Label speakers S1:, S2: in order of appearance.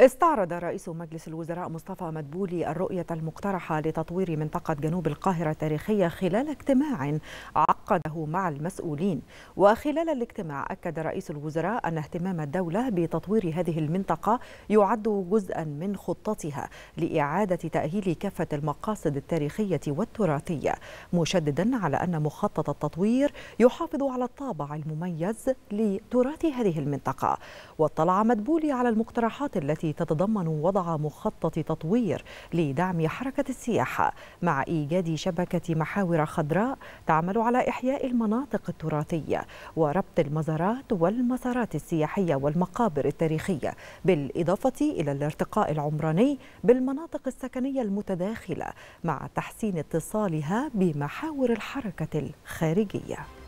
S1: استعرض رئيس مجلس الوزراء مصطفى مدبولي الرؤية المقترحة لتطوير منطقة جنوب القاهرة التاريخية خلال اجتماع عقده مع المسؤولين وخلال الاجتماع أكد رئيس الوزراء أن اهتمام الدولة بتطوير هذه المنطقة يعد جزءا من خطتها لإعادة تأهيل كافة المقاصد التاريخية والتراثية مشددا على أن مخطط التطوير يحافظ على الطابع المميز لتراث هذه المنطقة واطلع مدبولي على المقترحات التي التي تتضمن وضع مخطط تطوير لدعم حركة السياحة مع إيجاد شبكة محاور خضراء تعمل على إحياء المناطق التراثية وربط المزارات والمسارات السياحية والمقابر التاريخية بالإضافة إلى الارتقاء العمراني بالمناطق السكنية المتداخلة مع تحسين اتصالها بمحاور الحركة الخارجية